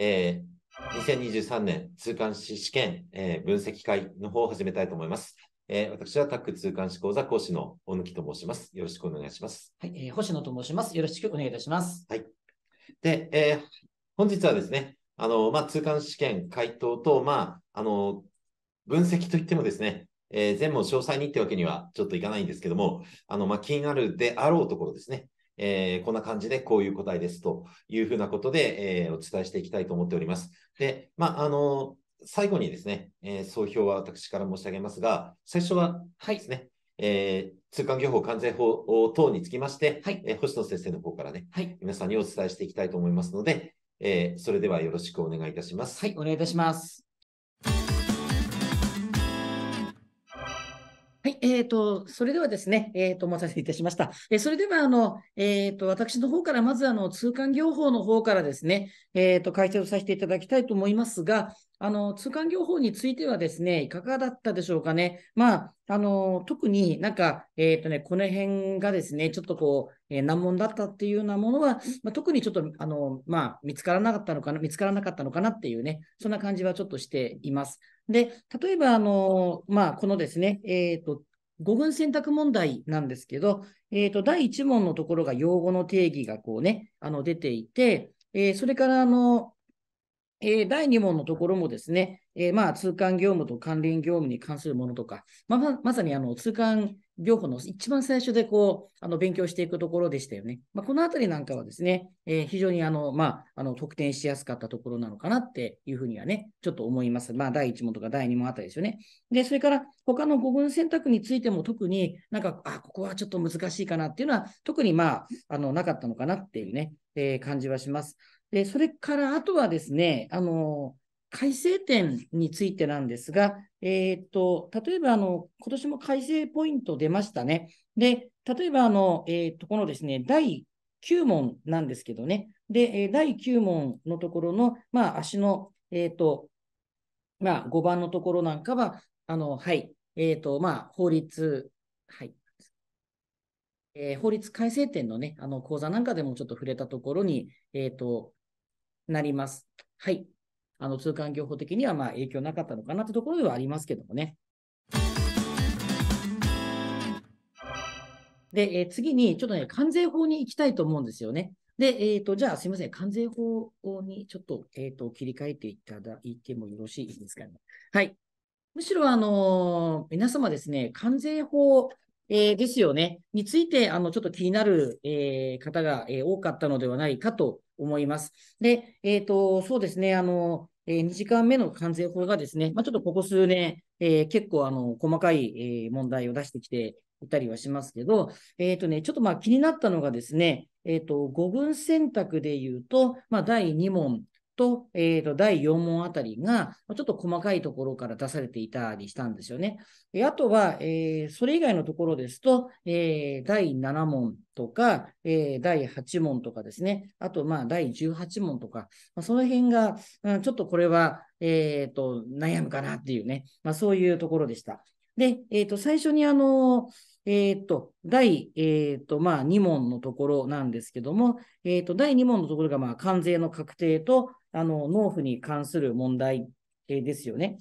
えー、2023年通関士試験、えー、分析会の方を始めたいと思います。えー、私はタック通関士講座講師の小貫と申します。よろしくお願いします。はい、えー、星野と申します。よろしくお願いいたします。はい。で、えー、本日はですね、あの、まあ、通関試験回答と、まあ、あの、分析といってもですね、えー、全部詳細にってわけにはちょっといかないんですけども、あの、まあ、気になるであろうところですね、えー、こんな感じでこういう答えですというふうなことで、えー、お伝えしていきたいと思っております。で、まあ、あの、最後にですね、えー、総評は私から申し上げますが、最初はですね、えー、通関業法関税法等につきまして、はい、えー、星野先生の方からね、はい、皆さんにお伝えしていきたいと思いますので、えー、それではよろしくお願いいたします。はい、お願いいたします。はい、えっ、ー、と、それではですね、えっ、ー、と、お待たせいたしました。えー、それでは、あの、えっ、と、私の方から、まず、あの、通関業法の方からですね、えっ、と、解説をさせていただきたいと思いますが、あの、通関業法についてはですね、いかがだったでしょうかね。まあ、あの、特になんか、えっ、ー、とね、この辺がですね、ちょっとこう、えー、難問だったっていうようなものは、まあ、特にちょっと、あの、まあ、見つからなかったのかな、見つからなかったのかなっていうね、そんな感じはちょっとしています。で、例えば、あの、まあ、このですね、えっ、ー、と、語群選択問題なんですけど、えっ、ー、と、第1問のところが用語の定義がこうね、あの、出ていて、えー、それから、あの、えー、第2問のところもですね、えー、まあ、通関業務と関連業務に関するものとか、まあ、まさにあの通関業法の一番最初でこうあの勉強していくところでしたよね。まあ、このあたりなんかはですね、えー、非常にあの、まあ、あの得点しやすかったところなのかなっていうふうにはね、ちょっと思います。まあ、第1問とか第2問あたりですよね。で、それから他の5分選択についても特になんか、あ、ここはちょっと難しいかなっていうのは特にまあ、あのなかったのかなっていうね、えー、感じはします。で、それからあとはですね、あの、改正点についてなんですが、えー、っと、例えば、あの、今年も改正ポイント出ましたね。で、例えば、あの、えー、っと、このですね、第9問なんですけどね、で、第9問のところの、まあ、足の、えっ、と、まあ、5番のところなんかは、あの、はい、えっ、と、まあ、法律、はい、えー、法律改正点のね、あの、講座なんかでもちょっと触れたところに、えっ、と、なります。はい。あの通関業法的にはま影響なかったのかなってところではありますけどもね。で、えー、次に、ちょっとね、関税法に行きたいと思うんですよね。で、えっ、ー、と、じゃあ、すみません。関税法にちょっと、えっ、ー、と、切り替えていただいてもよろしいですかね。はい。むしろ、あの皆様ですね、関税法、えですよね、について、あの、ちょっと気になる、え方が、え多かったのではないかと思います。で、えっ、ー、と、そうですね、あの、えー、2時間目の関税法がですね、まあ、ちょっとここ数年、えー、結構あの細かい、えー、問題を出してきていたりはしますけど、えっ、ー、とね、ちょっとまあ気になったのがですね、えっ、と、5軍選択で言うと、まあ、第2問、と、えっ、ー、と、第4問あたりが、ちょっと細かいところから出されていたりしたんですよね。であとは、えー、それ以外のところですと、えー、第7問とか、えー、第8問とかですね、あと、まあ、第18問とか、まあ、その辺が、うん、ちょっとこれは、えっ、と、悩むかなっていうね、まあ、そういうところでした。で、えっ、と、最初に、あのえっ、ー、と、第、えーとまあ、2問のところなんですけども、えっ、ー、と、第2問のところが、まあ、関税の確定と、あの納付に関する問題えですよね。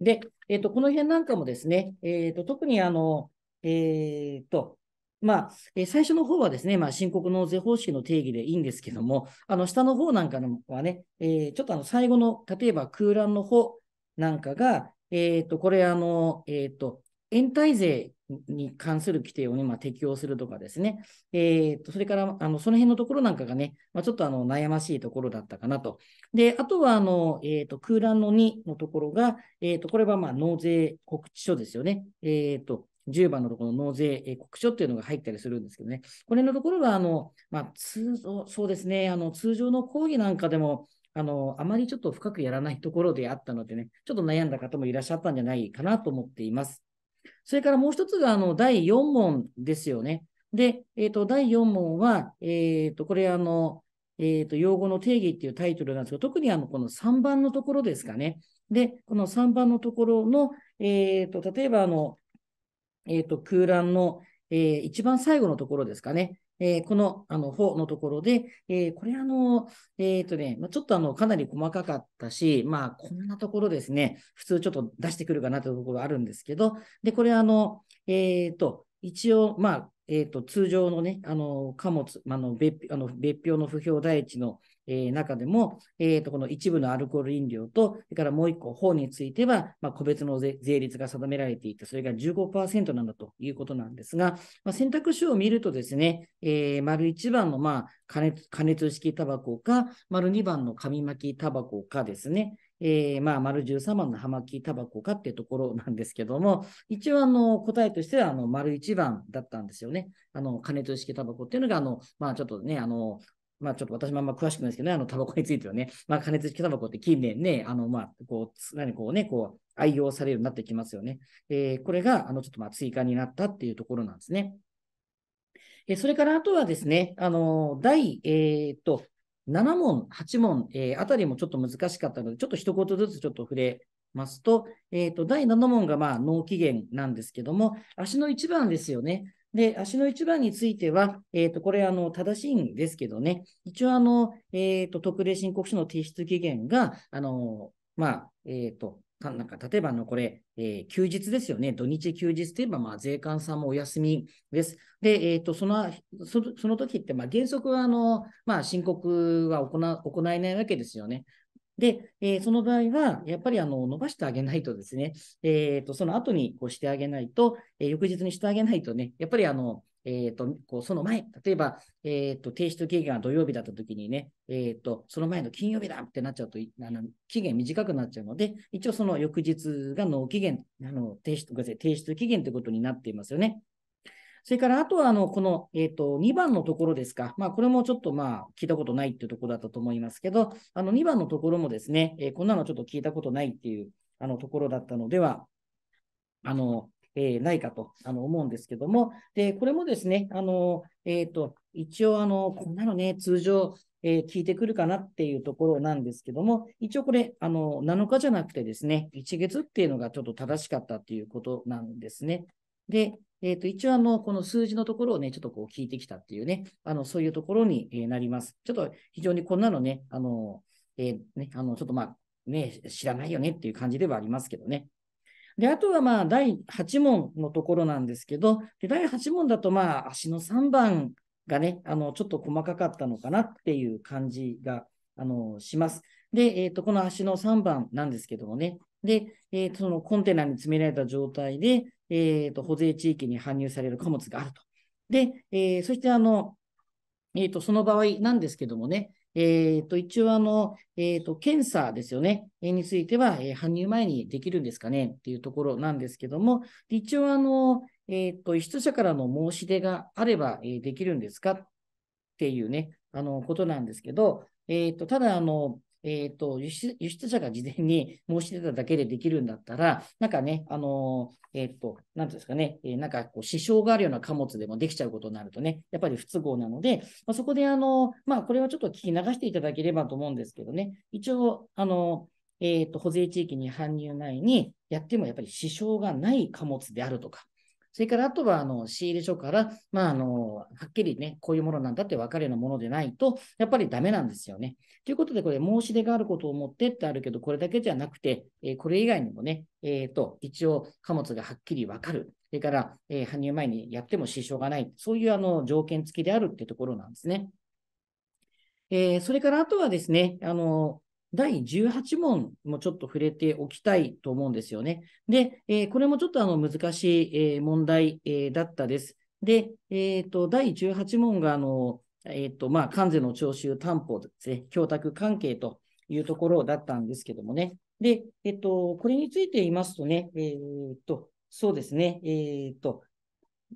で、えっ、ー、と、この辺なんかもですね、えっ、ー、と、特にあの、えっ、ー、と、まあ、え最初の方はですね、まあ、申告納税方式の定義でいいんですけども、あの、下の方なんかのはね、えちょっとあの、最後の、例えば空欄の方なんかが、えっ、と、これあの、えっ、と、延滞税に関する規定をね、まあ、適用するとかですね、えーと、それからあのその辺のところなんかがね、まあ、ちょっとあの悩ましいところだったかなと。で、あとはあの、えーと、空欄の2のところが、えーと、これはまあ納税告知書ですよね。えー、と10番のところの納税、告知書っていうのが入ったりするんですけどね、これのところは、あの、まあ、通常、そうですね、あの、通常の講義なんかでも、あの、あまりちょっと深くやらないところであったのでね、ちょっと悩んだ方もいらっしゃったんじゃないかなと思っています。それからもう一つが、あの、第4問ですよね。で、えっ、ー、と、第4問は、えっ、ー、と、これ、あの、えっ、ー、と、用語の定義っていうタイトルなんですけど、特にあの、この3番のところですかね。で、この3番のところの、えっ、と、例えば、あの、えっ、と、空欄の、えー、一番最後のところですかね。えー、この、あの、方のところで、えー、これあの、えっ、ー、とね、まあ、ちょっとあの、かなり細かかったし、まあ、こんなところですね、普通ちょっと出してくるかなというところあるんですけど、で、これあの、えっ、と、一応、まあ、えっ、と、通常のね、あの、貨物、あの、別あの別表の不評第一の、え中でも、えー、とこの一部のアルコール飲料と、それからもう一個、法については、まあ、個別の税率が定められていて、それが15%なんだということなんですが、まあ、選択肢を見るとですね、えー、丸1番の、まあ加熱、加熱式タバコか、丸2番の紙巻きタバコかですね、えー、まあ、丸13番の葉巻きタバコかっていうところなんですけども、一応の答えとしては丸1番だったんですよね。あの加熱式タバコっていうのがちょっとね、あのまあちょっと私もあんま詳しくないですけどね、あのタバコについてはね、まあ加熱式タバコって近年ね、あのまあこう、何こうね、こう愛用されるようになってきますよね。えー、これがあのちょっとまあ追加になったっていうところなんですね。えー、それからあとはですね、あの、第、えー、っと、7問、8問、えー、あたりもちょっと難しかったので、ちょっと一言ずつちょっと触れますと、えっ、と、第7問がまあ、納期限なんですけども、足の一番ですよね。で、足の一番については、えっ、ー、と、これ、あの、正しいんですけどね、一応、あの、えっ、ー、と、特例申告書の提出期限が、あの、まあ、えっ、ー、と、なんか例えばのこれ、えー、休日ですよね。土日休日といえば、まあ、税関さんもお休みです。で、えーと、そのその時って、ま原則はあの、まあ、申告は行行えないわけですよね。で、えー、その場合は、やっぱりあの伸ばしてあげないとですね、えーと、とその後にこうしてあげないと、えー、翌日にしてあげないとね、やっぱりあの、えーと、こうその前、例えば、えーと、提出期限が土曜日だったときにね、えーと、その前の金曜日だってなっちゃうとあの、期限短くなっちゃうので、一応その翌日が納期限、あの提出ごめんなさい提出期限ということになっていますよね。それからあとはあのこの、えー、と2番のところですか、まあ、これもちょっとまあ聞いたことないっていうところだったと思いますけど、あの2番のところもですね、えー、こんなのちょっと聞いたことないっていうあのところだったのでは、あのえー、ないかとあの思うんですけども、でこれもですね、あのえーと、と一応あの、こんなのね、通常、えー、聞いてくるかなっていうところなんですけども、一応これ、あの7日じゃなくてですね、1月っていうのがちょっと正しかったっていうことなんですね。で、えっ、ー、と、一応あの、この数字のところをね、ちょっとこう聞いてきたっていうね、あの、そういうところになります。ちょっと非常にこんなのね、あの、えー、ね、あの、ちょっとまあ、ね、知らないよねっていう感じではありますけどね。で、あとはまあ、第8問のところなんですけど、で第8問だとまあ、足の3番がね、あの、ちょっと細かかったのかなっていう感じが、あの、します。で、えっ、ー、と、この足の3番なんですけどもね、で、えー、そのコンテナに詰められた状態で、えーと、保税地域に搬入される貨物があると。で、えー、そしてあの、えーと、その場合なんですけどもね、えー、と一応あの、えーと、検査ですよね、えー、については、えー、搬入前にできるんですかねっていうところなんですけども、一応あの、えーと、輸出者からの申し出があれば、えー、できるんですかっていうね、あのことなんですけど、えーとただあの、えー、と輸出、輸出者が事前に申し出ただけでできるんだったら、なんかね、あのー、えっ、ー、と、なんですかね、えなんかこう支障があるような貨物でもできちゃうことになるとね、やっぱり不都合なので、まあ、そこで、あの、まあ、これはちょっと聞き流していただければと思うんですけどね、一応、あの、えっ、と、保税地域に搬入内にやってもやっぱり支障がない貨物であるとか、それからあとはあの仕入れ所から、まあ、あのはっきりね、こういうものなんだって分かるようなものでないと、やっぱりダメなんですよね。ということで、これ、申し出があることを持ってってあるけど、これだけじゃなくて、えー、これ以外にもね、えーと、一応貨物がはっきり分かる。それから、えー、搬入前にやっても支障がない。そういうあの条件付きであるってところなんですね。えー、それからあとはですね、あの第18問もちょっと触れておきたいと思うんですよね。で、えー、これもちょっとあの難しい、えー、問題、えー、だったです。で、えーと、第18問があの、えーとまあ、関税の徴収担保ですね、供託関係というところだったんですけどもね。で、えっ、ー、と、これについて言いますとね、えっ、ー、と、そうですね、えっ、ー、と、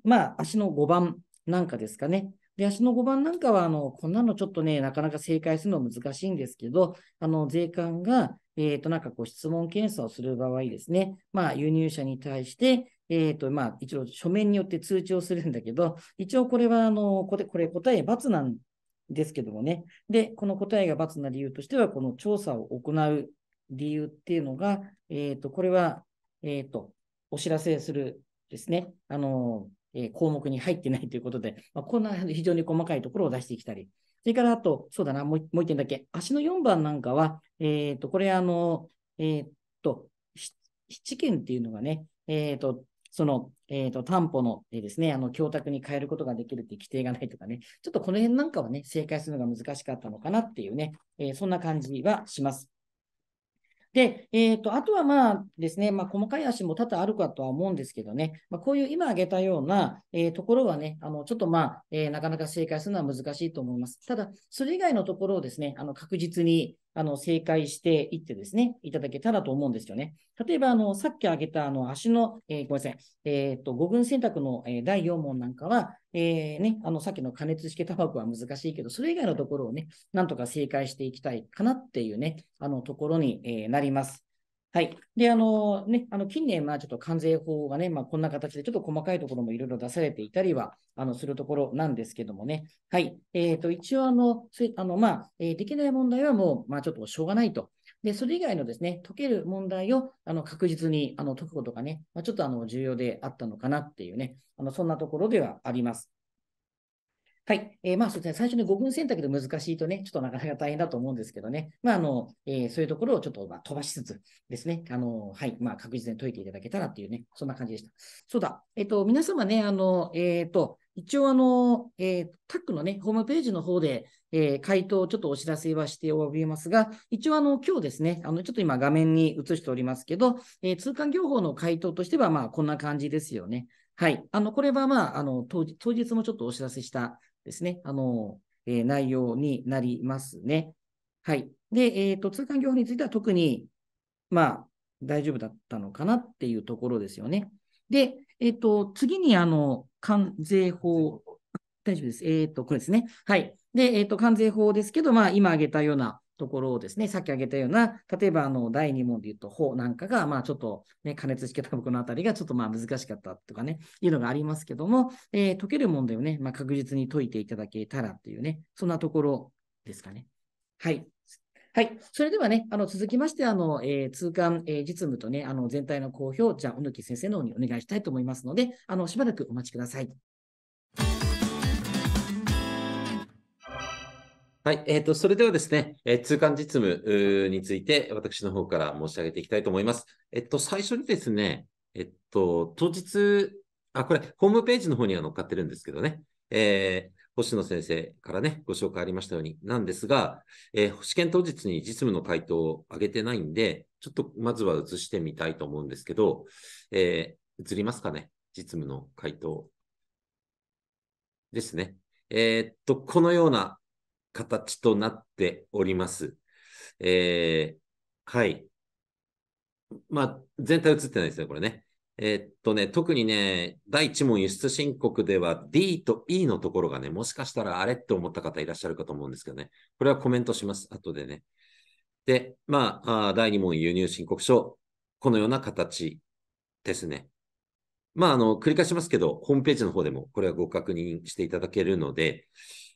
まあ、足の5番なんかですかね。で、足の5番なんかは、あの、こんなのちょっとね、なかなか正解するの難しいんですけど、あの、税関が、えっ、ー、と、なんかこう、質問検査をする場合ですね、まあ、輸入者に対して、えっ、ー、と、まあ、一応、書面によって通知をするんだけど、一応これは、あの、これ、これ答え×なんですけどもね。で、この答えが×な理由としては、この調査を行う理由っていうのが、えっ、ー、と、これは、えっ、と、お知らせするですね。あの、え項目に入ってないということで、まあ、こんな非常に細かいところを出してきたり、それからあと、そうだな、もう1点だけ、足の4番なんかは、えっ、と、これ、あの、えっ、と、七件っていうのがね、えっ、と、その、えっ、と、担保の、えですね、あの、供託に変えることができるっていう規定がないとかね、ちょっとこの辺なんかはね、正解するのが難しかったのかなっていうね、えそんな感じはします。で、えーと、とあとはまあですね、まあ、細かい足も多々あるかとは思うんですけどね、まあ、こういう今挙げたような、えー、ところはね、あのちょっとまあ、えー、なかなか正解するのは難しいと思います。ただ、それ以外のところをですね、あの確実に、あの、正解していってですね、いただけたらと思うんですよね。例えば、あの、さっき挙げた、あの、足の、えー、ごめんなさい、えっ、と、五軍選択の、えー、第4問なんかは、えー、ね、あの、さっきの加熱式タバコは難しいけど、それ以外のところをね、なんとか正解していきたいかなっていうね、あの、ところに、えー、なります。はい。で、あの、ね、あの、近年、まあ、ちょっと関税法がね、まあ、こんな形で、ちょっと細かいところもいろいろ出されていたりは、あの、するところなんですけどもね。はい。えっ、ー、と、一応、あの、あの、まあ、えー、できない問題はもう、まあ、ちょっとしょうがないと。で、それ以外のですね、解ける問題を、あの、確実に、あの、解くことがね、まあ、ちょっと、あの、重要であったのかなっていうね、あの、そんなところではあります。はい。えー、まあそうですね、最初に5分選択で難しいとね、ちょっとなかなか大変だと思うんですけどね、まああの、えー、そういうところをちょっとまあ飛ばしつつですね、あの、はい、まあ確実に解いていただけたらっていうね、そんな感じでした。そうだ、えっ、ー、と、皆様ね、あの、えっ、ー、と、一応あの、えー、タックのね、ホームページの方で、えー、回答をちょっとお知らせはしておりますが、一応あの、今日ですね、あの、ちょっと今画面に映しておりますけど、えー、通関業法の回答としては、まあ、こんな感じですよね。はい。あの、これはまあ、あの当当日もちょっとお知らせしたですね、あの、えー、内容になりますね。はい。で、えっ、ー、と、通関業法については特に、まあ、大丈夫だったのかなっていうところですよね。で、えっ、ー、と、次に、あの、関税法、大丈夫です。えっ、と、これですね。はい。で、えっ、と、関税法ですけど、まあ、今挙げたようなところをですね、さっき挙げたような、例えばあの第2問で言うと、法なんかが、まあちょっとね、加熱式タバコのあたりがちょっとまあ難しかったとかね、いうのがありますけども、えー、解ける問題をね、まあ、確実に解いていただけたらっていうね、そんなところですかね。はい。はい。それではね、あの続きまして、あの、えー、通関、えー、実務とね、あの全体の公表、じゃあ、小貫先生の方にお願いしたいと思いますので、あの、しばらくお待ちください。はい、えーと、それではですね、えー、通関実務について私の方から申し上げていきたいと思います。えっと、最初にですね、えっと、当日、あ、これ、ホームページの方には載っかってるんですけどね、えー、星野先生からね、ご紹介ありましたように、なんですが、えー、試験当日に実務の回答を上げてないんで、ちょっとまずは映してみたいと思うんですけど、えー、映りますかね、実務の回答ですね。えっと、このような形となっております。えー、はい。まあ、全体映ってないですね、これね。えー、っとね、特にね、第1問輸出申告では D と E のところがね、もしかしたらあれって思った方いらっしゃるかと思うんですけどね。これはコメントします、後でね。で、まあ、あ第2問輸入申告書、このような形ですね。まあ、あの、繰り返しますけど、ホームページの方でもこれはご確認していただけるので、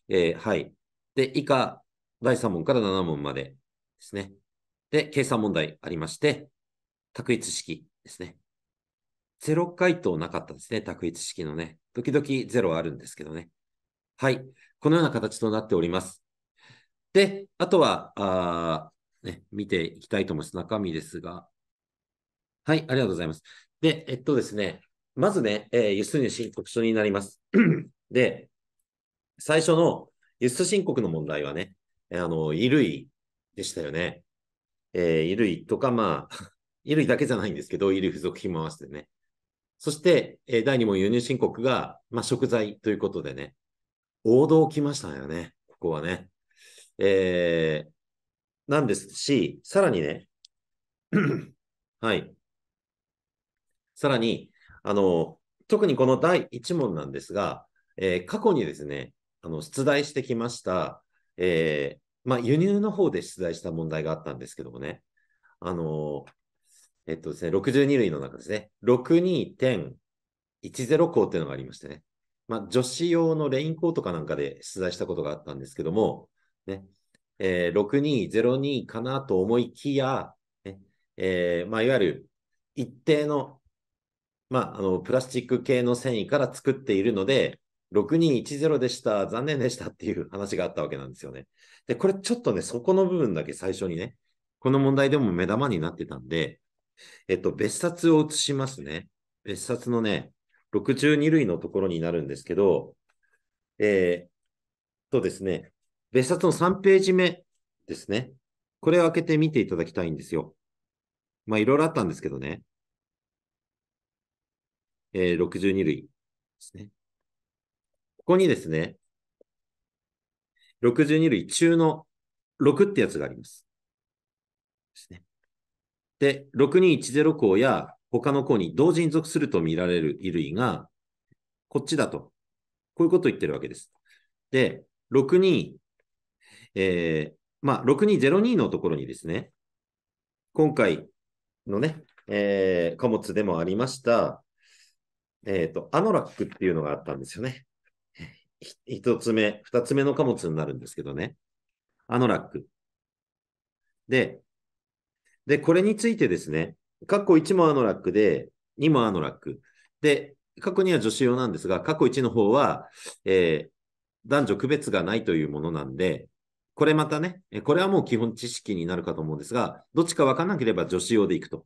えー、はい。で、以下、第3問から7問までですね。で、計算問題ありまして、択一式ですね。ゼロ回答なかったですね、択一式のね。時々ゼロあるんですけどね。はい。このような形となっております。で、あとは、あね、見ていきたいと思います。中身ですが。はい、ありがとうございます。で、えっとですね、まずね、えー、輸出入申告書になります。で、最初の輸出申告の問題はね、あの、衣類でしたよね。えー、衣類とか、まあ、衣類だけじゃないんですけど、衣類付属品も合わせてね。そして、えー、第2問輸入申告が、まあ、食材ということでね、王道来ましたよね、ここはね。えー、なんですし、さらにね、はい。さらに、あの、特にこの第1問なんですが、えー、過去にですね、あの出題してきました、えー、まあ、輸入の方で出題した問題があったんですけどもね、あのえっとですね、62類の中ですね、62.10項っていうのがありましてね、まあ、女子用のレインコートかなんかで出題したことがあったんですけども、ねえー、6202かなと思いきや、ねえー、まあ、いわゆる一定の,、まあ、あのプラスチック系の繊維から作っているので、6210でした、残念でしたっていう話があったわけなんですよね。で、これちょっとね、そこの部分だけ最初にね、この問題でも目玉になってたんで、えっと、別冊を移しますね。別冊のね、62類のところになるんですけど、えー、とですね、別冊の3ページ目ですね。これを開けてみていただきたいんですよ。まあ、いろいろあったんですけどね。えー、62類ですね。ここにですね、62類中の6ってやつがあります。ですね。で、6210項や他の項に同時に属すると見られる衣類が、こっちだと。こういうことを言ってるわけです。で、62、えー、まあ、6202のところにですね、今回のね、えー、貨物でもありました、えっ、ー、と、アノラックっていうのがあったんですよね。一つ目、二つ目の貨物になるんですけどね。あのラック。で、で、これについてですね、過去1もあのラックで、2もあのラック。で、過去2は女子用なんですが、過去1の方は、えー、男女区別がないというものなんで、これまたね、これはもう基本知識になるかと思うんですが、どっちか分からなければ女子用でいくと。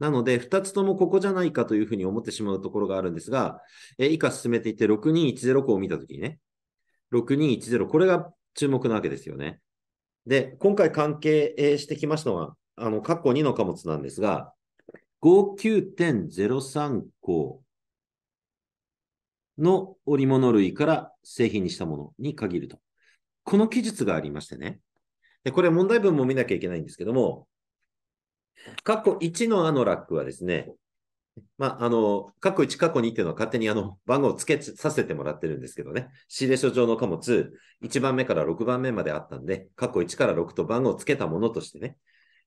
なので、2つともここじゃないかというふうに思ってしまうところがあるんですが、え以下進めていって6210項を見たときにね、6210、これが注目なわけですよね。で、今回関係してきましたのは、あの、括弧2の貨物なんですが、59.03項の織物類から製品にしたものに限ると。この記述がありましてね。で、これ問題文も見なきゃいけないんですけども、過去1のアノラックはですね、まあ、あの、過去1、過去2っていうのは勝手にあの、番号を付けさせてもらってるんですけどね、仕入れ所上の貨物、1番目から6番目まであったんで、過去1から6と番号を付けたものとしてね、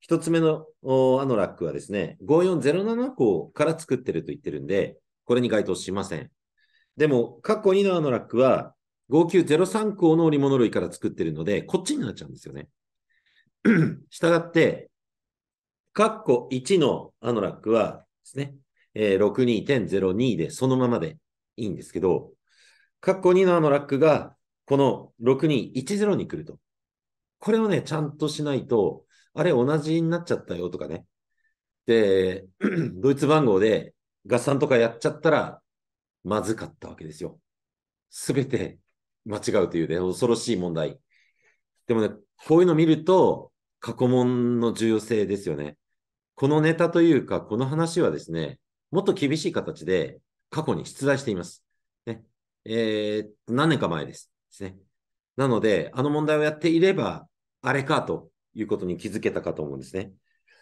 1つ目のアノラックはですね、5407項から作ってると言ってるんで、これに該当しません。でも、過去2のアノラックは、5903項の織物類から作ってるので、こっちになっちゃうんですよね。したがって、カッコ1のアノラックはですね、えー、62.02でそのままでいいんですけど、カッコ2のアノラックがこの6210に来ると。これをね、ちゃんとしないと、あれ同じになっちゃったよとかね。で、ドイツ番号で合算とかやっちゃったら、まずかったわけですよ。すべて 間違うというね、恐ろしい問題。でもね、こういうの見ると、過去問の重要性ですよね。このネタというか、この話はですね、もっと厳しい形で過去に出題しています。ねえー、何年か前です。ですね。なので、あの問題をやっていれば、あれかということに気づけたかと思うんですね。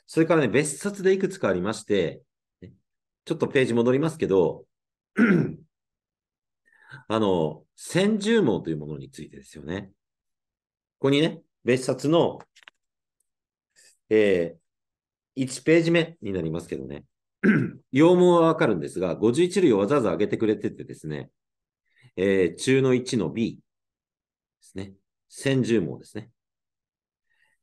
それからね、別冊でいくつかありまして、ちょっとページ戻りますけど、あの、先住網というものについてですよね。ここにね、別冊の、えー、1ページ目になりますけどね。羊毛はわかるんですが、51類をわざわざ上げてくれててですね、えー、中の1の B ですね。先住毛ですね。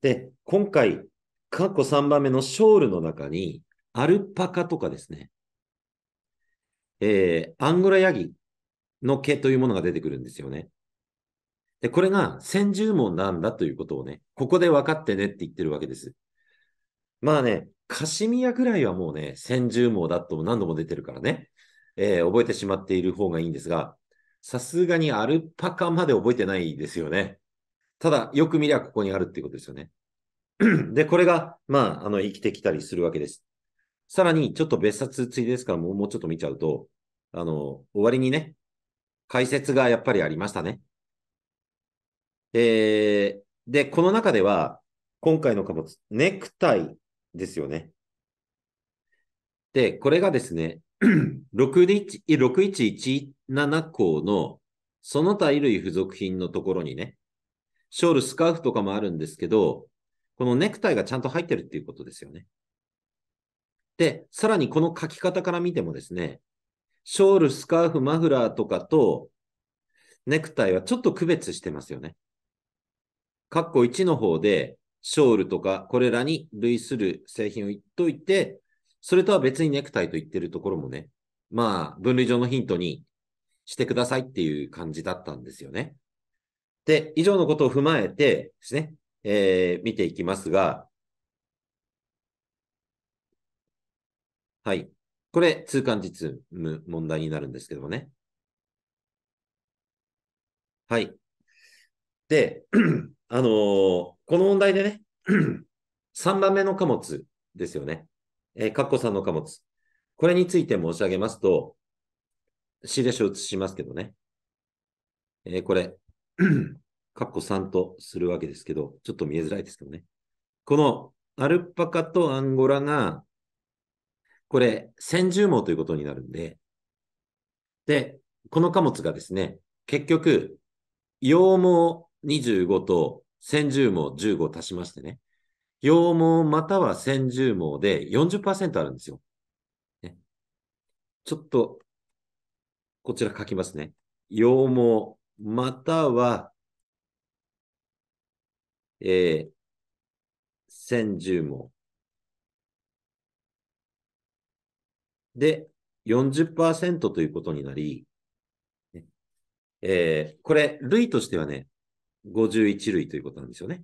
で、今回、過去3番目のショールの中に、アルパカとかですね、えー、アンゴラヤギの毛というものが出てくるんですよね。で、これが先住門なんだということをね、ここで分かってねって言ってるわけです。まあね、カシミヤぐらいはもうね、先住毛だと何度も出てるからね、えー、覚えてしまっている方がいいんですが、さすがにアルパカまで覚えてないですよね。ただ、よく見りゃここにあるっていうことですよね。で、これが、まあ、あの、生きてきたりするわけです。さらに、ちょっと別冊ついですからもう、もうちょっと見ちゃうと、あの、終わりにね、解説がやっぱりありましたね。えー、で、この中では、今回の貨物、ネクタイ、ですよね。で、これがですね、6117 項のその他衣類付属品のところにね、ショール、スカーフとかもあるんですけど、このネクタイがちゃんと入ってるっていうことですよね。で、さらにこの書き方から見てもですね、ショール、スカーフ、マフラーとかとネクタイはちょっと区別してますよね。ッコ1の方で、ショールとか、これらに類する製品を言っといて、それとは別にネクタイと言ってるところもね、まあ、分類上のヒントにしてくださいっていう感じだったんですよね。で、以上のことを踏まえてですね、えー、見ていきますが、はい。これ、通関実務問題になるんですけどもね。はい。で、あのー、この問題でね、3 番目の貨物ですよね。えー、カッコ3の貨物。これについて申し上げますと、C でしを移しますけどね。えー、これ、カッコ3とするわけですけど、ちょっと見えづらいですけどね。このアルパカとアンゴラが、これ、先住網ということになるんで、で、この貨物がですね、結局、羊毛25と千十毛15を足しましてね、羊毛または千十毛で40%あるんですよ。ね、ちょっと、こちら書きますね。羊毛または、えー、10毛で40%ということになり、えー、これ、類としてはね、51類ということなんですよね。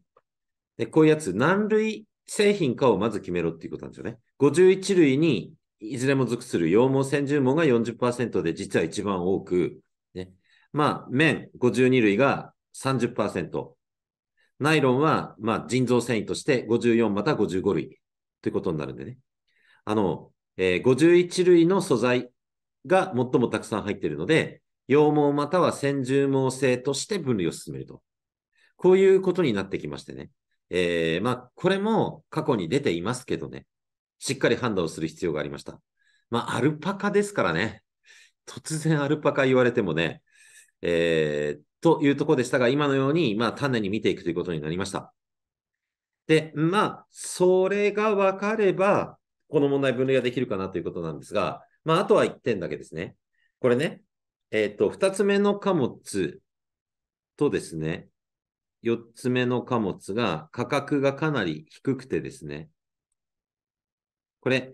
で、こういうやつ、何類製品かをまず決めろっていうことなんですよね。51類にいずれも属する羊毛先住毛が40%で実は一番多く、ね、まあ、綿52類が30%、ナイロンは、まあ、人造繊維として54また55類ということになるんでね。あの、えー、51類の素材が最もたくさん入っているので、羊毛または先住毛製として分類を進めると。こういうことになってきましてね。えー、まあ、これも過去に出ていますけどね、しっかり判断をする必要がありました。まあ、アルパカですからね、突然アルパカ言われてもね、えー、というところでしたが、今のように、まあ、丹念に見ていくということになりました。で、まあ、それが分かれば、この問題分類ができるかなということなんですが、まあ、あとは1点だけですね。これね、えっ、ー、と、2つ目の貨物とですね、4つ目の貨物が価格がかなり低くてですね。これ、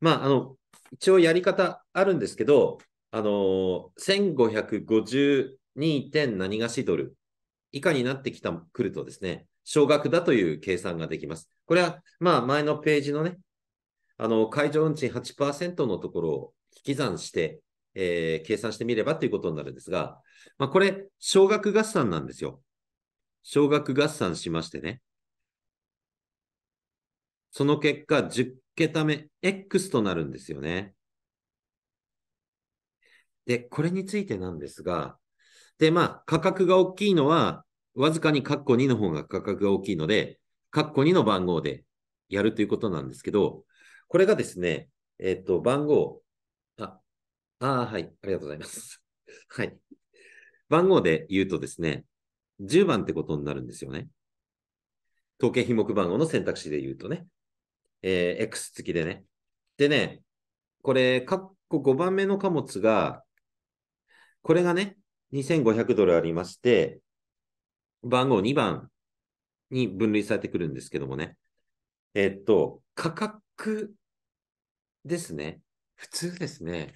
まあ、あの、一応やり方あるんですけど、あのー、1552. 何がしドル以下になってきた、くるとですね、少額だという計算ができます。これは、まあ、前のページのね、あの、会場運賃8%のところを引き算して、えー、計算してみればということになるんですが、まあ、これ、少額合算なんですよ。少額合算しましてね。その結果、10桁目、X となるんですよね。で、これについてなんですが、で、まあ、価格が大きいのは、わずかにカッコ2の方が価格が大きいので、カッコ2の番号でやるということなんですけど、これがですね、えっ、と、番号、あ、あはい、ありがとうございます。はい。番号で言うとですね、10番ってことになるんですよね。統計品目番号の選択肢で言うとね。えー、X 付きでね。でね、これ、ッコ5番目の貨物が、これがね、2500ドルありまして、番号2番に分類されてくるんですけどもね。えっと、価格ですね。普通ですね。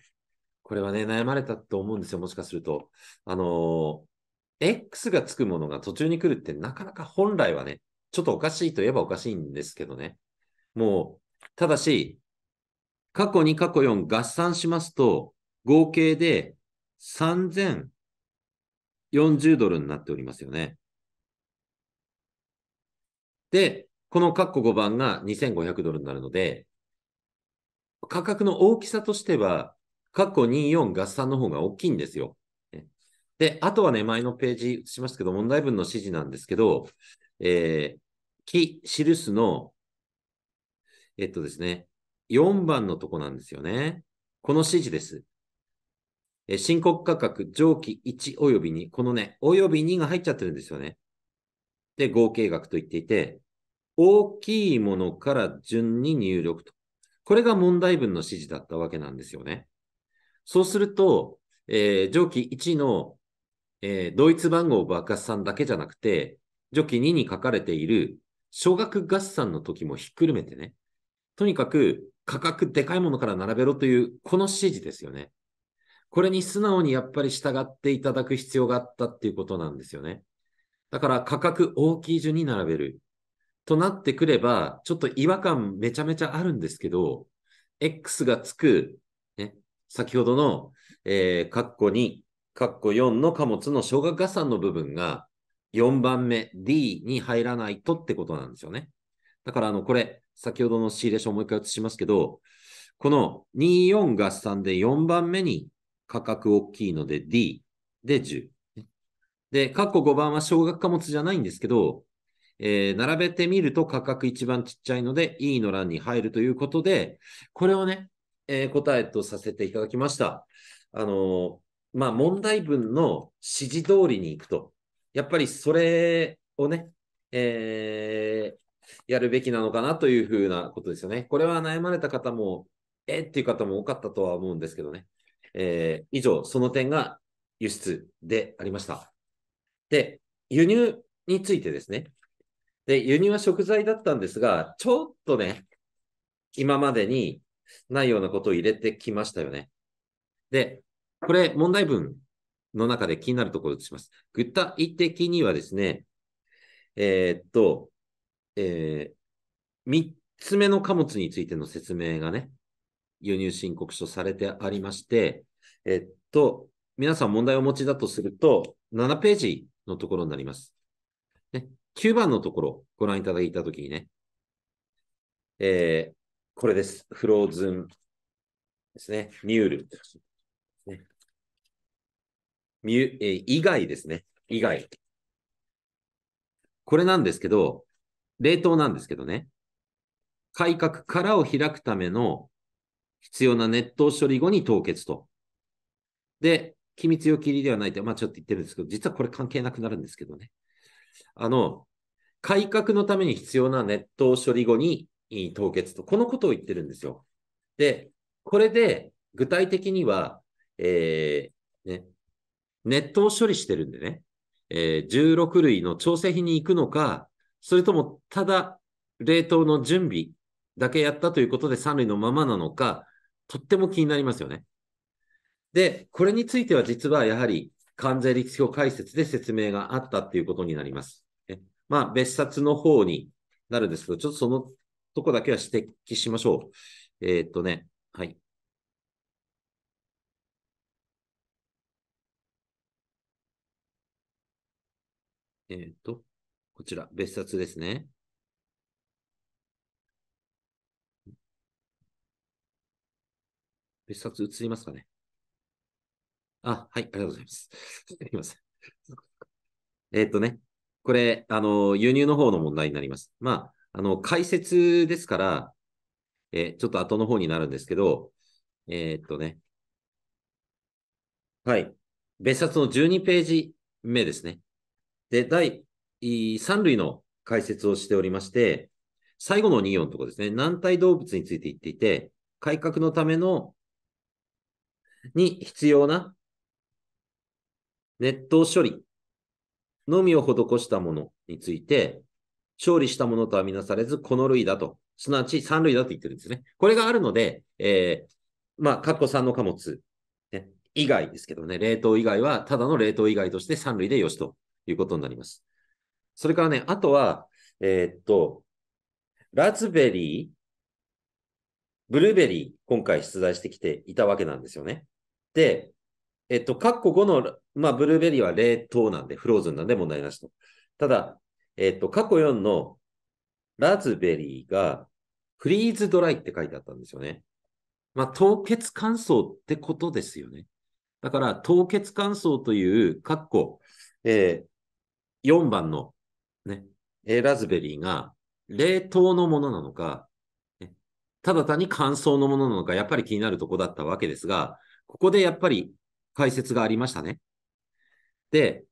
これはね、悩まれたと思うんですよ、もしかすると。あのー、X がつくものが途中に来るってなかなか本来はね、ちょっとおかしいといえばおかしいんですけどね。もう、ただし、過去2、過去4合算しますと、合計で3040ドルになっておりますよね。で、この括弧5番が2500ドルになるので、価格の大きさとしては、括弧24合算の方が大きいんですよ。で、あとはね、前のページしますけど、問題文の指示なんですけど、えー、記、記すの、えっとですね、4番のとこなんですよね。この指示です。え申告価格、上記1及び2。このね、及び2が入っちゃってるんですよね。で、合計額と言っていて、大きいものから順に入力と。これが問題文の指示だったわけなんですよね。そうすると、えー、上記1のえー、ドイツ番号爆発さんだけじゃなくて、除去2に書かれている小学合算の時もひっくるめてね、とにかく価格でかいものから並べろというこの指示ですよね。これに素直にやっぱり従っていただく必要があったっていうことなんですよね。だから価格大きい順に並べる。となってくれば、ちょっと違和感めちゃめちゃあるんですけど、X がつく、ね、先ほどの、えー、括弧に括弧4の貨物の小額加算の部分が4番目 D に入らないとってことなんですよね。だからあのこれ、先ほどのシーレーションもう一回移しますけど、この24合算で4番目に価格大きいので D で10。で、括弧5番は小額貨物じゃないんですけど、えー、並べてみると価格一番ちっちゃいので E の欄に入るということで、これをね、えー、答えとさせていただきました。あのーまあ問題文の指示通りに行くと、やっぱりそれをね、えー、やるべきなのかなというふうなことですよね。これは悩まれた方も、えー、っていう方も多かったとは思うんですけどね。えー、以上、その点が輸出でありました。で、輸入についてですね。で、輸入は食材だったんですが、ちょっとね、今までにないようなことを入れてきましたよね。で、これ、問題文の中で気になるところとします。具体的にはですね、えー、っと、えー、3つ目の貨物についての説明がね、輸入申告書されてありまして、えー、っと、皆さん問題をお持ちだとすると、7ページのところになります。ね、9番のところ、ご覧いただいたときにね、えー、これです。フローズンですね。ニュール。ね。みえー、以外ですね。以外。これなんですけど、冷凍なんですけどね。改革からを開くための必要な熱湯処理後に凍結と。で、機密用切りではないって、まあちょっと言ってるんですけど、実はこれ関係なくなるんですけどね。あの、改革のために必要な熱湯処理後に凍結と。このことを言ってるんですよ。で、これで具体的には、えー、ね、ネットを処理してるんでね、えー、16類の調整費に行くのか、それともただ冷凍の準備だけやったということで3類のままなのか、とっても気になりますよね。で、これについては実はやはり関税率表解説で説明があったっていうことになります。まあ、別冊の方になるんですけど、ちょっとそのとこだけは指摘しましょう。えー、っとね、はい。えっ、ー、と、こちら、別冊ですね。別冊映りますかねあ、はい、ありがとうございます。すいません。えっ、とね、これ、あの、輸入の方の問題になります。まあ、あの、解説ですから、えー、ちょっと後の方になるんですけど、えー、っとね、はい、別冊の12ページ目ですね。で、第3類の解説をしておりまして、最後の2行のところですね、軟体動物について言っていて、改革のための、に必要な熱湯処理のみを施したものについて、調理したものとはみなされず、この類だと、すなわち3類だと言ってるんですね。これがあるので、えー、まあ、ッコ3の貨物、ね、以外ですけどね、冷凍以外は、ただの冷凍以外として3類でよしということになります。それからね、あとは、えー、っと、ラズベリー、ブルーベリー、今回出題してきていたわけなんですよね。で、えっと、括弧5の、まあ、ブルーベリーは冷凍なんで、フローズンなんで問題なしと。ただ、えっと、ッコ4のラズベリーがフリーズドライって書いてあったんですよね。まあ、凍結乾燥ってことですよね。だから、凍結乾燥というッコ、えー、4番の、ね、A ラズベリーが冷凍のものなのか、ね、ただ単に乾燥のものなのか、やっぱり気になるとこだったわけですが、ここでやっぱり解説がありましたね。で、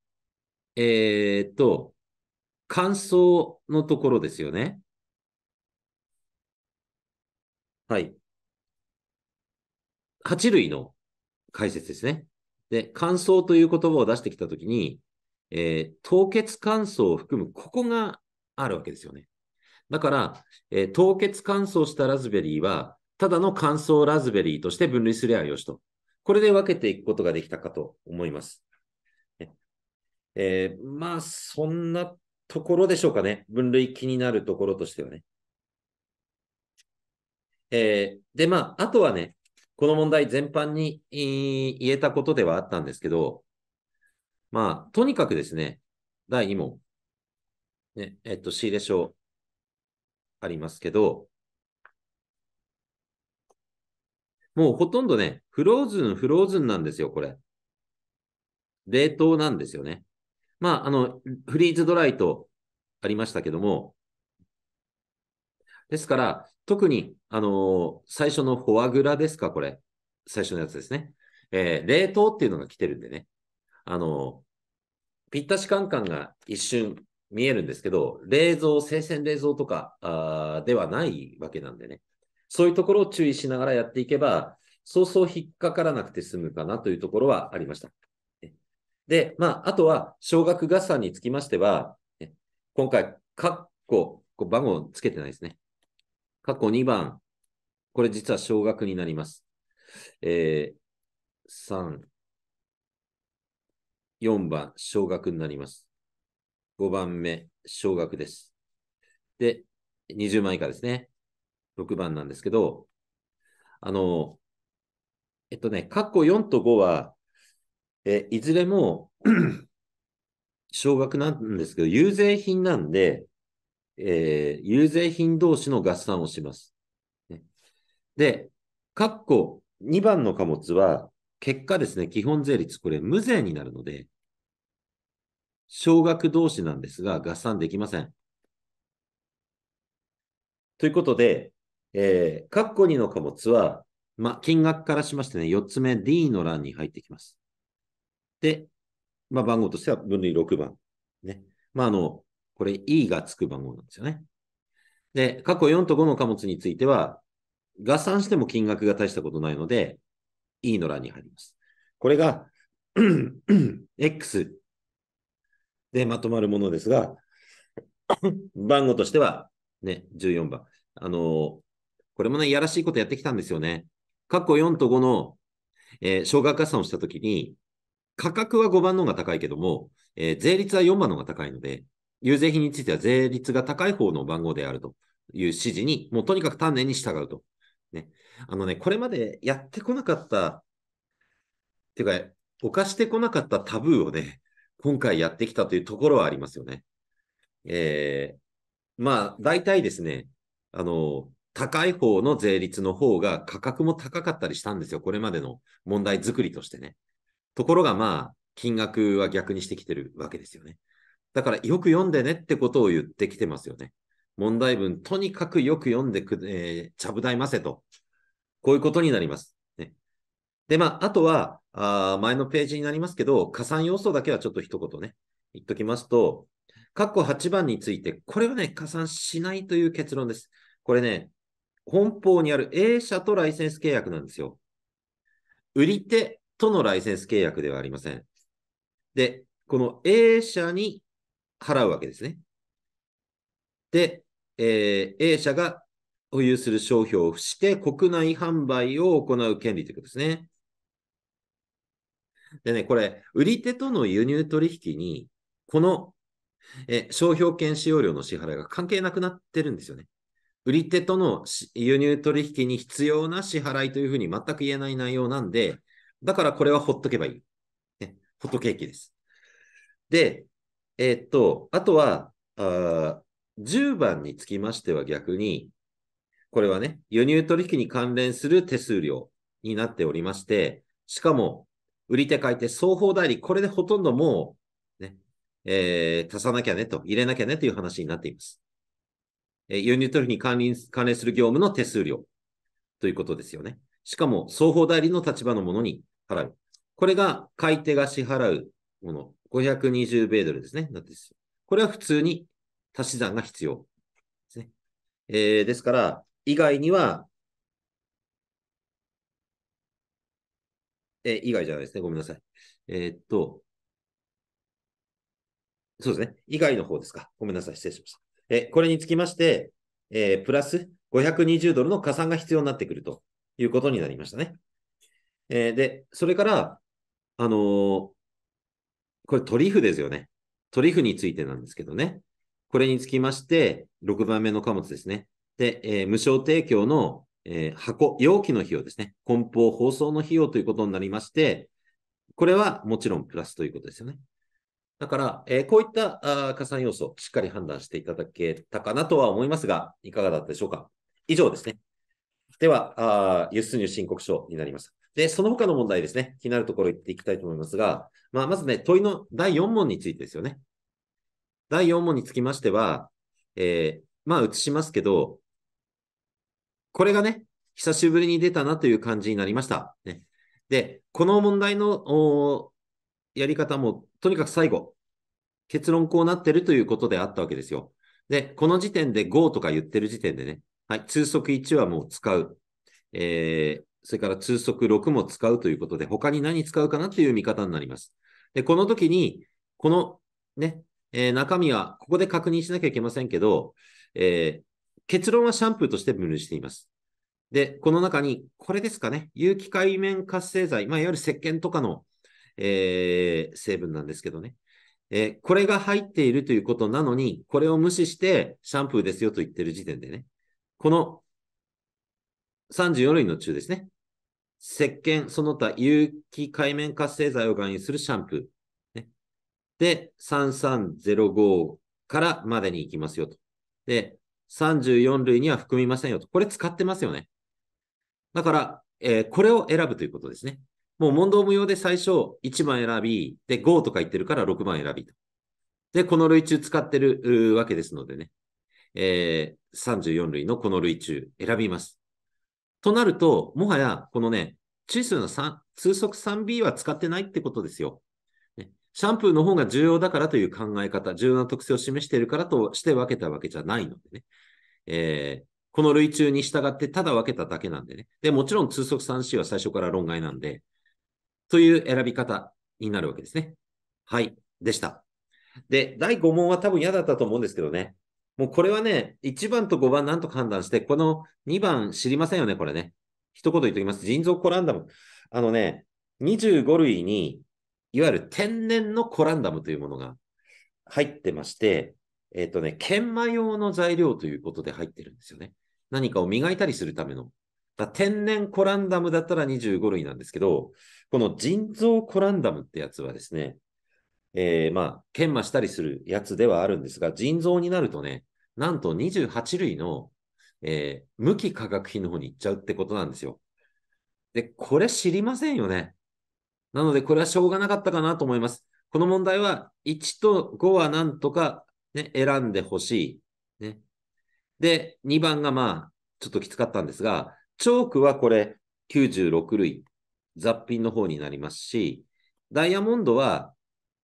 えー、っと、乾燥のところですよね。はい。8類の解説ですね。で、乾燥という言葉を出してきたときに、えー、凍結乾燥を含むここがあるわけですよね。だから、えー、凍結乾燥したラズベリーは、ただの乾燥ラズベリーとして分類すればよしと。これで分けていくことができたかと思います。えー、まあ、そんなところでしょうかね。分類気になるところとしてはね。えー、で、まあ、あとはね、この問題全般に言えたことではあったんですけど、まあ、とにかくですね、第2問。ね、えっと、仕入れ書ありますけど、もうほとんどね、フローズン、フローズンなんですよ、これ。冷凍なんですよね。まあ、あの、フリーズドライとありましたけども、ですから、特に、あのー、最初のフォアグラですか、これ。最初のやつですね。えー、冷凍っていうのが来てるんでね。あのぴったし感ンが一瞬見えるんですけど、冷蔵、生鮮冷蔵とかあではないわけなんでね。そういうところを注意しながらやっていけば、そうそう引っかからなくて済むかなというところはありました。で、まあ、あとは、少額合算につきましては、今回、カッこ番号つけてないですね。ッコ2番、これ実は少額になります。えー、3、4番、少額になります。5番目、少額です。で、20万以下ですね。6番なんですけど、あの、えっとね、括弧4と5は、えいずれも少額なんですけど、遊税品なんで、えー、遊税品同士の合算をします。ね、で、括弧2番の貨物は、結果ですね、基本税率、これ無税になるので、少額同士なんですが、合算できません。ということで、えー、カッコ2の貨物は、ま、金額からしましてね、4つ目 D の欄に入ってきます。で、ま番号としては分類6番。ね。まあ、あの、これ E がつく番号なんですよね。で、過去4と5の貨物については、合算しても金額が大したことないので、E の欄に入ります。これが X でまとまるものですが、番号としては、ね、14番。あのー、これもね、いやらしいことやってきたんですよね。過去4と5の、えー、小額加算をしたときに、価格は5番の方が高いけども、えー、税率は4番の方が高いので、遊税費については税率が高い方の番号であるという指示に、もうとにかく丹念に従うと。ね。あのね、これまでやってこなかった、っていうか、犯してこなかったタブーをね、今回やってきたというところはありますよね。えー、まあ、大体ですね、あの、高い方の税率の方が価格も高かったりしたんですよ。これまでの問題作りとしてね。ところがまあ、金額は逆にしてきてるわけですよね。だからよく読んでねってことを言ってきてますよね。問題文、とにかくよく読んでく、えー、ちゃぶ台ませと。こういうことになります。ね、で、まあ、あとは、あ前のページになりますけど、加算要素だけはちょっと一言ね、言っときますと、括弧8番について、これはね、加算しないという結論です。これね、本法にある A 社とライセンス契約なんですよ。売り手とのライセンス契約ではありません。で、この A 社に払うわけですね。で、えー、A 社が保有する商標をして国内販売を行う権利ということですね。でね、これ、売り手との輸入取引に、このえ商標権使用料の支払いが関係なくなってるんですよね。売り手との輸入取引に必要な支払いというふうに全く言えない内容なんで、だからこれはほっとけばいい。ね、ホットケーキです。で、えー、っと、あとはあ、10番につきましては逆に、これはね、輸入取引に関連する手数料になっておりまして、しかも、売り手買い手、双方代理、これでほとんどもう、ね、えー、足さなきゃねと、入れなきゃねという話になっています。えー、輸入取引に関連関連する業務の手数料ということですよね。しかも、双方代理の立場のものに払う。これが買い手が支払うもの、520米ドルですね。なんですこれは普通に足し算が必要ですね。えー、ですから、以外には、え以外じゃないですね。ごめんなさい。えー、っと、そうですね。以外の方ですか。ごめんなさい。失礼しました。えこれにつきまして、えー、プラス520ドルの加算が必要になってくるということになりましたね。えー、で、それから、あのー、これトリフですよね。トリフについてなんですけどね。これにつきまして、6番目の貨物ですね。で、えー、無償提供のえー、箱、容器の費用ですね。梱包、包装の費用ということになりまして、これはもちろんプラスということですよね。だから、えー、こういったあ加算要素、しっかり判断していただけたかなとは思いますが、いかがだったでしょうか。以上ですね。では、あ輸出入申告書になります。で、その他の問題ですね。気になるところ行っていきたいと思いますが、まあ、まずね、問いの第4問についてですよね。第4問につきましては、えー、まあ、映しますけど、これがね、久しぶりに出たなという感じになりました。ね、で、この問題のやり方も、とにかく最後、結論こうなってるということであったわけですよ。で、この時点で Go とか言ってる時点でね、はい、通則1はもう使う。えー、それから通則6も使うということで、他に何使うかなという見方になります。で、この時に、このね、えー、中身はここで確認しなきゃいけませんけど、えー、結論はシャンプーとして分類しています。で、この中に、これですかね、有機界面活性剤、まあ、いわゆる石鹸とかの、えー、成分なんですけどね、えー、これが入っているということなのに、これを無視してシャンプーですよと言ってる時点でね、この34類の中ですね、石鹸、その他有機界面活性剤を含有するシャンプー、ね、で、3305からまでに行きますよと。で、34類には含みませんよと。これ使ってますよね。だから、えー、これを選ぶということですね。もう問答無用で最初1番選び、で5とか言ってるから6番選びと。で、この類中使ってるわけですのでね。えー、34類のこの類中選びます。となると、もはやこのね、中数の3、通則 3B は使ってないってことですよ。シャンプーの方が重要だからという考え方、重要な特性を示しているからとして分けたわけじゃないのでね。えー、この類中に従ってただ分けただけなんでね。で、もちろん通則 3C は最初から論外なんで、という選び方になるわけですね。はい。でした。で、第5問は多分嫌だったと思うんですけどね。もうこれはね、1番と5番なんと判断して、この2番知りませんよね、これね。一言言っておきます。腎臓コランダム。あのね、25類にいわゆる天然のコランダムというものが入ってまして、えっ、ー、とね、研磨用の材料ということで入ってるんですよね。何かを磨いたりするための。だ天然コランダムだったら25類なんですけど、この腎臓コランダムってやつはですね、えー、まあ、研磨したりするやつではあるんですが、腎臓になるとね、なんと28類の、えー、無機化学品の方に行っちゃうってことなんですよ。で、これ知りませんよね。なので、これはしょうがなかったかなと思います。この問題は、1と5はなんとか、ね、選んでほしい、ね。で、2番がまあ、ちょっときつかったんですが、チョークはこれ、96類、雑品の方になりますし、ダイヤモンドは、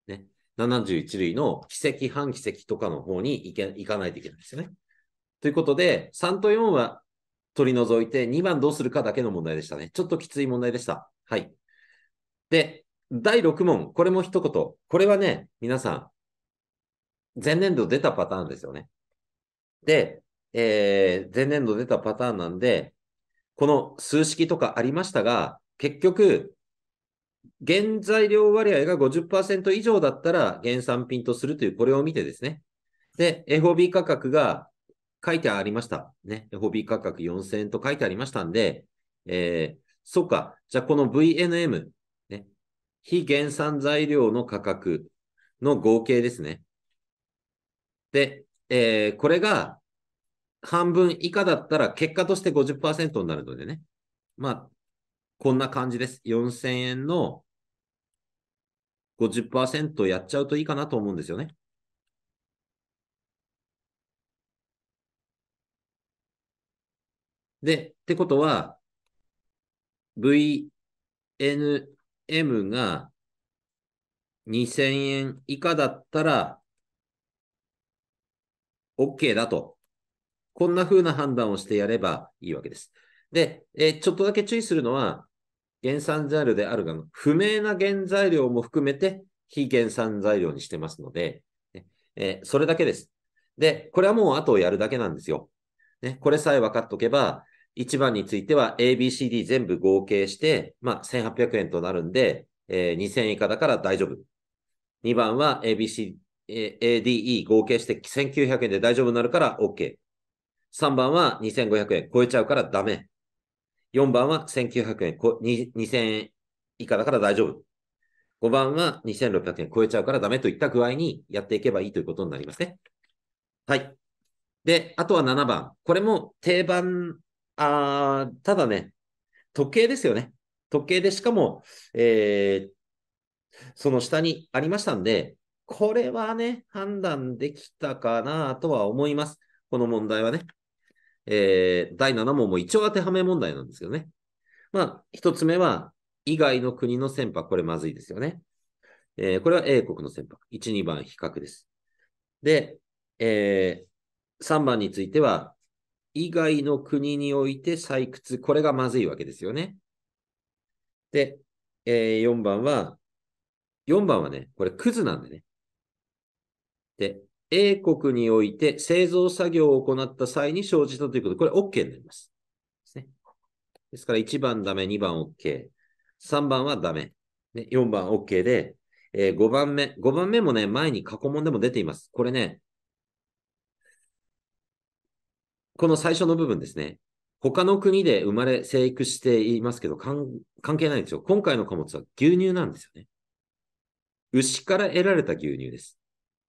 ね、71類の奇跡、半奇跡とかの方に行け行かないといけないですよね。ということで、3と4は取り除いて、2番どうするかだけの問題でしたね。ちょっときつい問題でした。はい。で、第6問、これも一言。これはね、皆さん、前年度出たパターンですよね。で、えー、前年度出たパターンなんで、この数式とかありましたが、結局、原材料割合が50%以上だったら原産品とするという、これを見てですね。で、FOB 価格が書いてありました。ね、FOB 価格4000円と書いてありましたんで、えー、そっか、じゃあこの VNM、非減産材料の価格の合計ですね。で、えー、これが半分以下だったら結果として50%になるのでね。まあ、こんな感じです。4000円の50%やっちゃうといいかなと思うんですよね。で、ってことは、VN M が2000円以下だったら OK だと。こんな風な判断をしてやればいいわけです。で、えちょっとだけ注意するのは、原産材料であるが、不明な原材料も含めて非原産材料にしてますので、えそれだけです。で、これはもう後をやるだけなんですよ。ね、これさえ分かっておけば、1番については ABCD 全部合計して、まあ、1800円となるんで、えー、2000円以下だから大丈夫。2番は ABC、ADE 合計して1900円で大丈夫になるから OK。3番は2500円超えちゃうからダメ。4番は1900円、2000円以下だから大丈夫。5番は2600円超えちゃうからダメといった具合にやっていけばいいということになりますね。はい。で、あとは7番。これも定番あただね、時計ですよね。時計でしかも、えー、その下にありましたんで、これはね、判断できたかなとは思います。この問題はね。えー、第7問も一応当てはめ問題なんですよね。まあ、一つ目は、以外の国の船舶、これまずいですよね。えー、これは英国の船舶。1、2番比較です。で、えー、3番については、以外の国において採掘、これがまずいわけですよね。で、えー、4番は、4番はね、これクズなんでね。で、英国において製造作業を行った際に生じたということで、これ OK になります。ですね。ですから1番ダメ、2番 OK。3番はダメ。ね、4番 OK で、えー、5番目。5番目もね、前に過去問でも出ています。これね、この最初の部分ですね。他の国で生まれ、生育していますけど、関係ないんですよ。今回の貨物は牛乳なんですよね。牛から得られた牛乳です。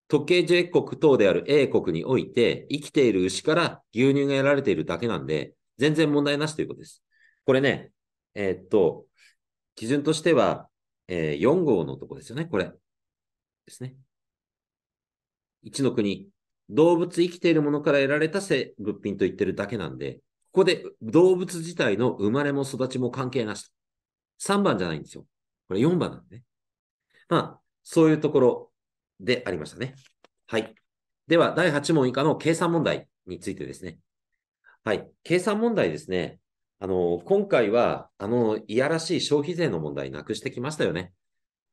時計自衛国等である英国において、生きている牛から牛乳が得られているだけなんで、全然問題なしということです。これね、えー、っと、基準としては、えー、4号のとこですよね、これ。ですね。1の国、動物生きているものから得られたせ物品と言ってるだけなんで、ここで動物自体の生まれも育ちも関係なし。3番じゃないんですよ。これ4番なんでね。まあ、そういうところでありましたね。はい。では、第8問以下の計算問題についてですね。はい。計算問題ですね。あの、今回は、あの、いやらしい消費税の問題なくしてきましたよね。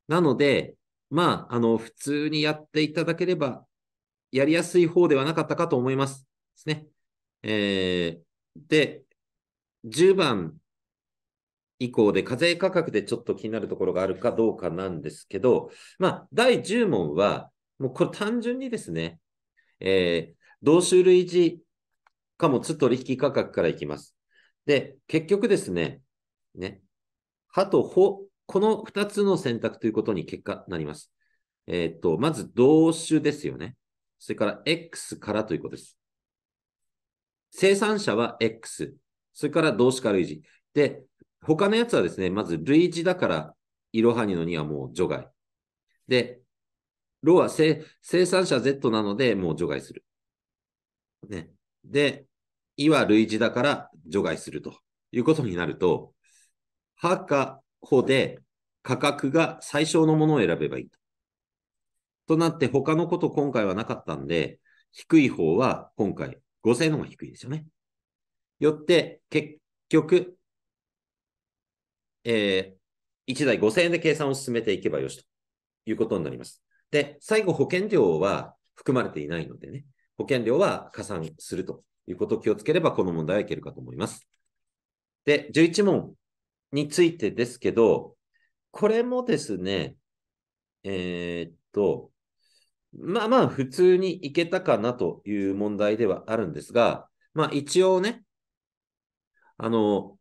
なので、まあ、あの、普通にやっていただければやりやすい方ではなかったかと思います。ですね。えー、で、10番以降で課税価格でちょっと気になるところがあるかどうかなんですけど、まあ、第10問は、もうこれ単純にですね、えー、同種類時貨物取引価格からいきます。で、結局ですね、ね、歯とほ、この2つの選択ということに結果なります。えっ、ー、と、まず同種ですよね。それから X からということです。生産者は X、それから動詞か類似。で、他のやつはですね、まず類似だから、いろはにのにはもう除外。で、ロは生産者 Z なので、もう除外する。ね。で、いは類似だから除外するということになると、はかほで価格が最小のものを選べばいいと。となって、他のこと今回はなかったんで、低い方は今回5000円の方が低いですよね。よって、結局、えー、1台5000円で計算を進めていけばよしということになります。で、最後保険料は含まれていないのでね、保険料は加算するということを気をつければ、この問題はいけるかと思います。で、11問についてですけど、これもですね、えー、っと、まあまあ普通にいけたかなという問題ではあるんですが、まあ一応ね、あの、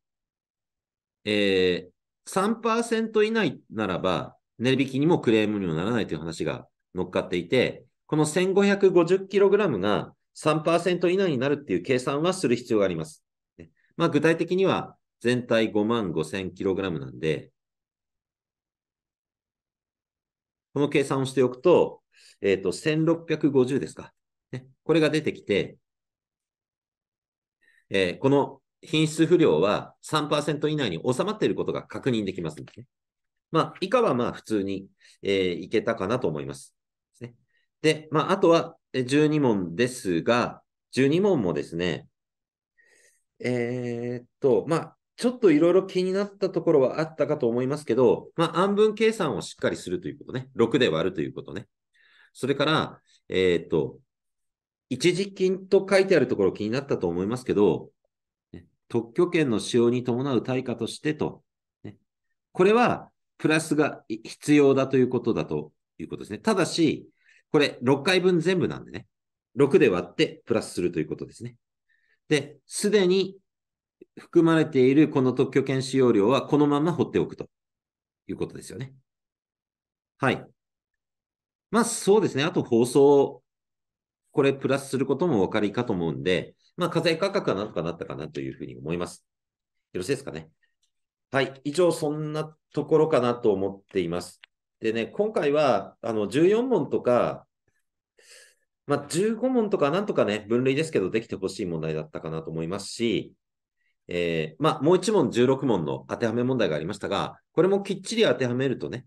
えー、3%以内ならば値引きにもクレームにもならないという話が乗っかっていて、この 1550kg が3%以内になるっていう計算はする必要があります。まあ具体的には全体5万 5000kg なんで、この計算をしておくと、えっ、ー、と、1650ですか。ね、これが出てきて、えー、この品質不良は3%以内に収まっていることが確認できますので、ね、まあ、以下はまあ普通に、えー、いけたかなと思います。で、ね、まあ、あとは12問ですが、12問もですね、えー、っと、まあ、ちょっといろいろ気になったところはあったかと思いますけど、まあ、暗分計算をしっかりするということね。6で割るということね。それから、えっ、ー、と、一時金と書いてあるところ気になったと思いますけど、特許権の使用に伴う対価としてと、ね、これはプラスが必要だということだということですね。ただし、これ6回分全部なんでね、6で割ってプラスするということですね。で、すでに含まれているこの特許権使用料はこのまま放っておくということですよね。はい。まあそうですね。あと放送、これプラスすることもお分かりかと思うんで、まあ課税価格はなんとかなったかなというふうに思います。よろしいですかね。はい。以上、そんなところかなと思っています。でね、今回は、あの、14問とか、まあ、15問とか、なんとかね、分類ですけど、できてほしい問題だったかなと思いますし、えー、まあ、もう1問16問の当てはめ問題がありましたが、これもきっちり当てはめるとね、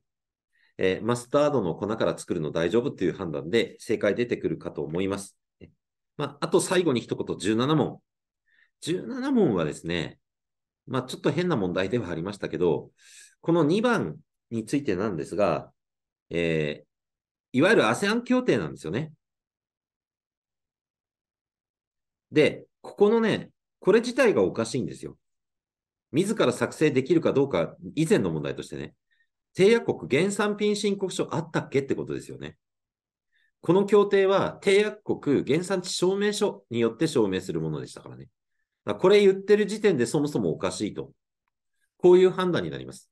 えー、マスタードの粉から作るの大丈夫っていう判断で正解出てくるかと思います。まあ、あと最後に一言、17問。17問はですね、まあ、ちょっと変な問題ではありましたけど、この2番についてなんですが、えー、いわゆる ASEAN 協定なんですよね。で、ここのね、これ自体がおかしいんですよ。自ら作成できるかどうか、以前の問題としてね。締約国原産品申告書あったっけってことですよね。この協定は締約国原産地証明書によって証明するものでしたからね。らこれ言ってる時点でそもそもおかしいと。こういう判断になります。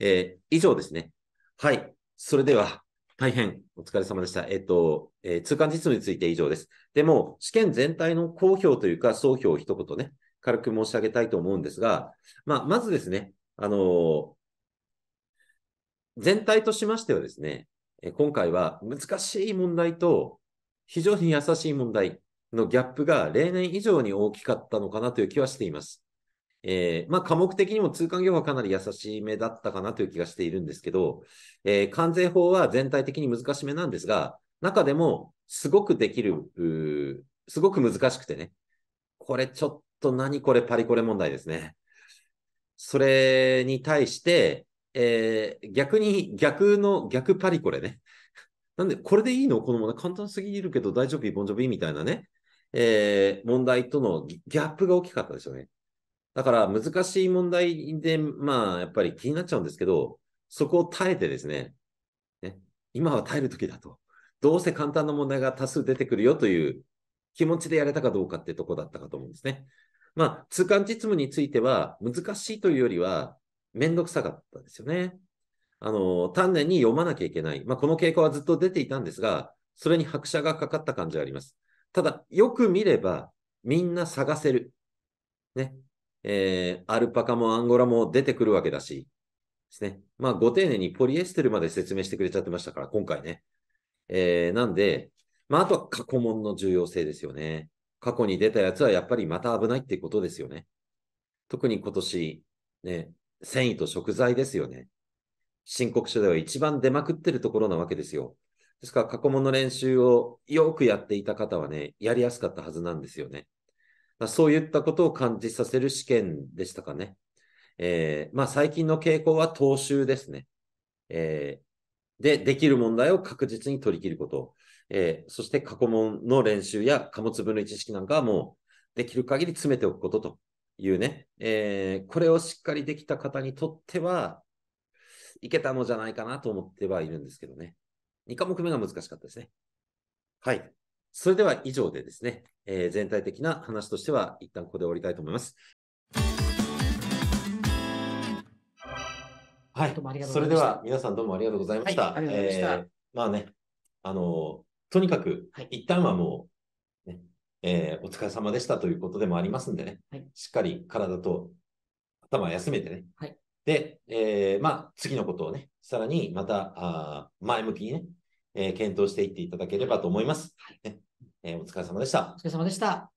えー、以上ですね。はい。それでは、大変お疲れ様でした。えっ、ー、と、えー、通関実務について以上です。でも、試験全体の公表というか、総評を一言ね、軽く申し上げたいと思うんですが、まあ、まずですね、あの全体としましてはですね、今回は難しい問題と非常に優しい問題のギャップが例年以上に大きかったのかなという気はしています。えー、まあ、科目的にも通関業はかなり優しめだったかなという気がしているんですけど、えー、関税法は全体的に難しめなんですが、中でもすごくできる、すごく難しくてね、これちょっと何これパリコレ問題ですね。それに対して、えー、逆に逆の逆パリコレね。なんで、これでいいのこの問題簡単すぎるけど大丈夫ボンジョビみたいなね、えー、問題とのギャップが大きかったですよね。だから難しい問題で、まあ、やっぱり気になっちゃうんですけど、そこを耐えてですね、ね今は耐える時だと。どうせ簡単な問題が多数出てくるよという気持ちでやれたかどうかってとこだったかと思うんですね。まあ、通関実務については難しいというよりは、めんどくさかったですよね。あの、丹念に読まなきゃいけない。まあ、この傾向はずっと出ていたんですが、それに拍車がかかった感じがあります。ただ、よく見れば、みんな探せる。ね。えー、アルパカもアンゴラも出てくるわけだし、ですね。まあ、ご丁寧にポリエステルまで説明してくれちゃってましたから、今回ね。えー、なんで、まあ、あとは過去問の重要性ですよね。過去に出たやつはやっぱりまた危ないってことですよね。特に今年、ね、繊維と食材ですよね。申告書では一番出まくってるところなわけですよ。ですから、過去問の練習をよくやっていた方はね、やりやすかったはずなんですよね。そういったことを感じさせる試験でしたかね。えー、まあ、最近の傾向は踏襲ですね。えー、で、できる問題を確実に取り切ること。えー、そして過去問の練習や貨物分類知識なんかはもうできる限り詰めておくことというね、えー、これをしっかりできた方にとっては、いけたのじゃないかなと思ってはいるんですけどね。2科目目が難しかったですね。はい。それでは以上でですね、えー、全体的な話としては一旦ここで終わりたいと思います。はい。それでは皆さんどうもありがとうございました。はい、ありがとうございました。えー、まあね、あの、とにかく、一旦はもう、はいえー、お疲れ様でしたということでもありますんでね、はい、しっかり体と頭休めてね、はい、で、えー、まあ、次のことをね、さらにまたあ前向きにね、えー、検討していっていただければと思います。はい、ね、えー、お疲れ様でした。お疲れ様でした。